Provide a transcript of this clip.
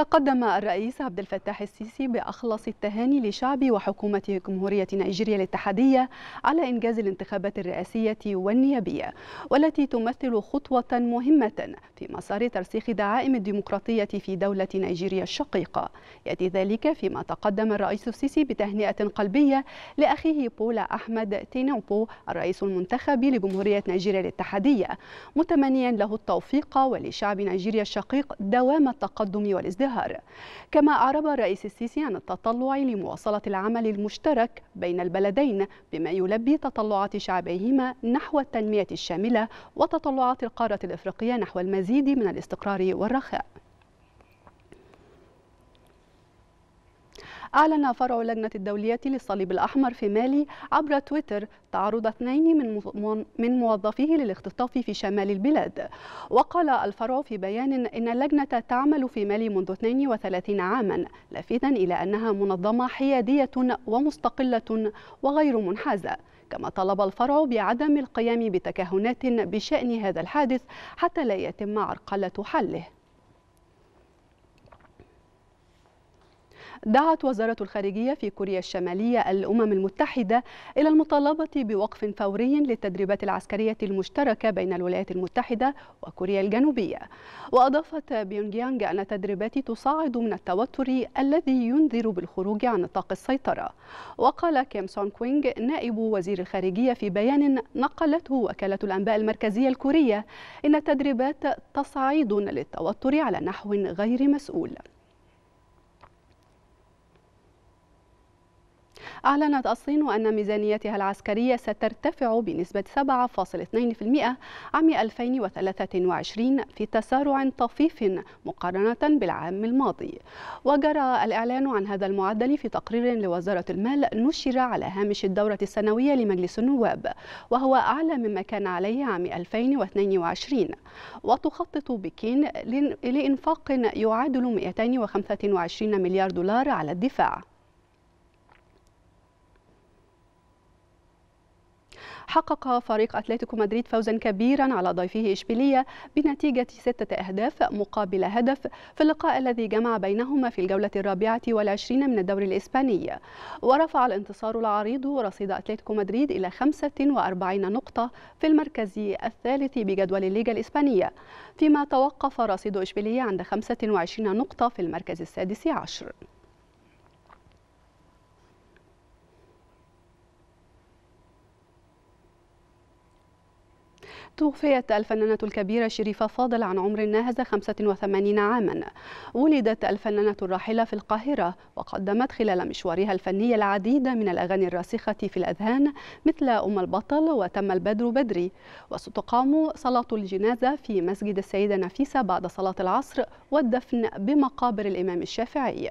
تقدم الرئيس عبد الفتاح السيسي بأخلص التهاني لشعب وحكومة جمهورية نيجيريا الاتحادية على إنجاز الانتخابات الرئاسية والنيابية والتي تمثل خطوة مهمة في مسار ترسيخ دعائم الديمقراطية في دولة نيجيريا الشقيقة يأتي ذلك فيما تقدم الرئيس السيسي بتهنئة قلبية لأخيه بولا أحمد تينوبو الرئيس المنتخب لجمهورية نيجيريا الاتحادية متمنيا له التوفيق ولشعب نيجيريا الشقيق دوام التقدم والازدهار الشهر كما أعرب الرئيس السيسي عن التطلع لمواصلة العمل المشترك بين البلدين بما يلبي تطلعات شعبيهما نحو التنمية الشاملة وتطلعات القارة الإفريقية نحو المزيد من الاستقرار والرخاء أعلن فرع اللجنة الدولية للصليب الأحمر في مالي عبر تويتر تعرض اثنين من من موظفيه للاختطاف في شمال البلاد وقال الفرع في بيان إن اللجنة تعمل في مالي منذ 32 عاما لافتا إلى أنها منظمة حيادية ومستقلة وغير منحازة كما طلب الفرع بعدم القيام بتكهنات بشأن هذا الحادث حتى لا يتم عرقلة حله دعت وزارة الخارجية في كوريا الشمالية الأمم المتحدة إلى المطالبة بوقف فوري للتدريبات العسكرية المشتركة بين الولايات المتحدة وكوريا الجنوبية وأضافت بيونغيانغ أن التدريبات تصاعد من التوتر الذي ينذر بالخروج عن نطاق السيطرة وقال كيم سون كوينغ نائب وزير الخارجية في بيان نقلته وكالة الأنباء المركزية الكورية إن التدريبات تصعيد للتوتر على نحو غير مسؤول أعلنت الصين أن ميزانيتها العسكرية سترتفع بنسبة 7.2% عام 2023 في تسارع طفيف مقارنة بالعام الماضي وجرى الإعلان عن هذا المعدل في تقرير لوزارة المال نشر على هامش الدورة السنوية لمجلس النواب وهو أعلى مما كان عليه عام 2022 وتخطط بكين لإنفاق يعادل 225 مليار دولار على الدفاع حقق فريق أتلتيكو مدريد فوزا كبيرا على ضيفه إشبيلية بنتيجة ستة أهداف مقابل هدف في اللقاء الذي جمع بينهما في الجولة الرابعة والعشرين من الدوري الإسباني ورفع الانتصار العريض رصيد أتلتيكو مدريد إلى 45 نقطة في المركز الثالث بجدول الليغا الإسبانية فيما توقف رصيد إشبيلية عند 25 نقطة في المركز السادس عشر توفيت الفنانة الكبيرة شريفة فاضل عن عمر ناهز 85 عاما ولدت الفنانة الراحلة في القاهرة وقدمت خلال مشوارها الفني العديد من الأغاني الراسخة في الأذهان مثل أم البطل وتم البدر بدري وستقام صلاة الجنازة في مسجد السيدة نفيسة بعد صلاة العصر والدفن بمقابر الإمام الشافعي